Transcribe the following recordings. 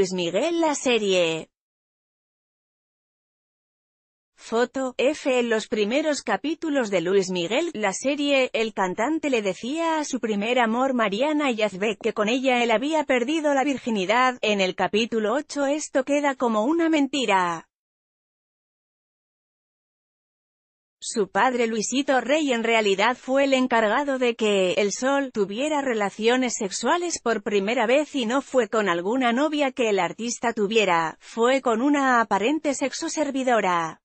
Luis Miguel la serie. Foto, F. En los primeros capítulos de Luis Miguel, la serie, el cantante le decía a su primer amor Mariana Yazbek que con ella él había perdido la virginidad, en el capítulo 8 esto queda como una mentira. Su padre Luisito Rey en realidad fue el encargado de que El Sol tuviera relaciones sexuales por primera vez y no fue con alguna novia que el artista tuviera, fue con una aparente sexo servidora.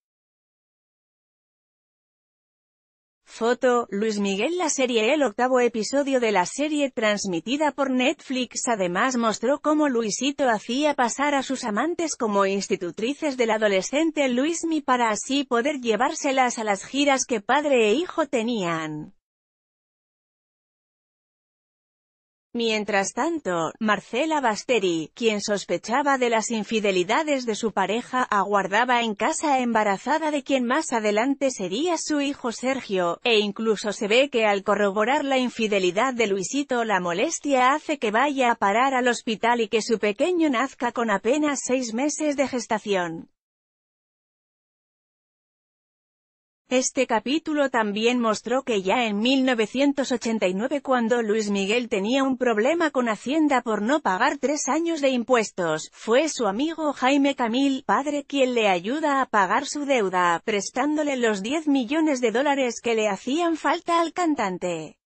Foto, Luis Miguel La serie El octavo episodio de la serie transmitida por Netflix además mostró cómo Luisito hacía pasar a sus amantes como institutrices del adolescente Luismi para así poder llevárselas a las giras que padre e hijo tenían. Mientras tanto, Marcela Basteri, quien sospechaba de las infidelidades de su pareja, aguardaba en casa embarazada de quien más adelante sería su hijo Sergio, e incluso se ve que al corroborar la infidelidad de Luisito la molestia hace que vaya a parar al hospital y que su pequeño nazca con apenas seis meses de gestación. Este capítulo también mostró que ya en 1989 cuando Luis Miguel tenía un problema con Hacienda por no pagar tres años de impuestos, fue su amigo Jaime Camil, padre quien le ayuda a pagar su deuda, prestándole los 10 millones de dólares que le hacían falta al cantante.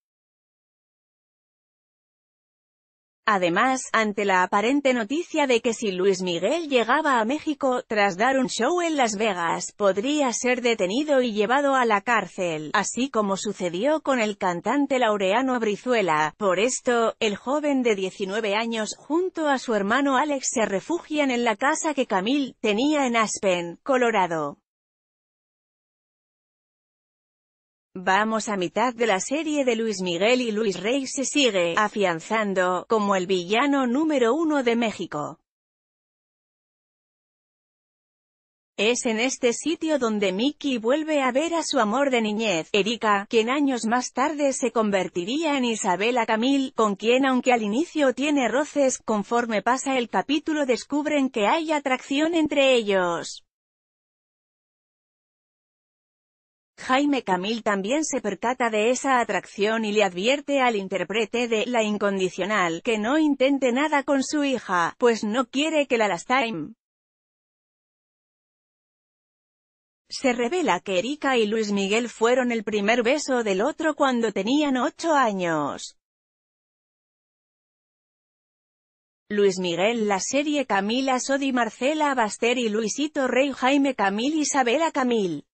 Además, ante la aparente noticia de que si Luis Miguel llegaba a México, tras dar un show en Las Vegas, podría ser detenido y llevado a la cárcel, así como sucedió con el cantante laureano Abrizuela. Por esto, el joven de 19 años, junto a su hermano Alex se refugian en la casa que Camille tenía en Aspen, Colorado. Vamos a mitad de la serie de Luis Miguel y Luis Rey se sigue afianzando como el villano número uno de México. Es en este sitio donde Mickey vuelve a ver a su amor de niñez, Erika, quien años más tarde se convertiría en Isabela Camil, con quien aunque al inicio tiene roces, conforme pasa el capítulo descubren que hay atracción entre ellos. Jaime Camil también se percata de esa atracción y le advierte al intérprete de La Incondicional que no intente nada con su hija, pues no quiere que la lastime. Se revela que Erika y Luis Miguel fueron el primer beso del otro cuando tenían ocho años. Luis Miguel La serie Camila Sodi Marcela Baster y Luisito Rey Jaime Camil Isabela Camil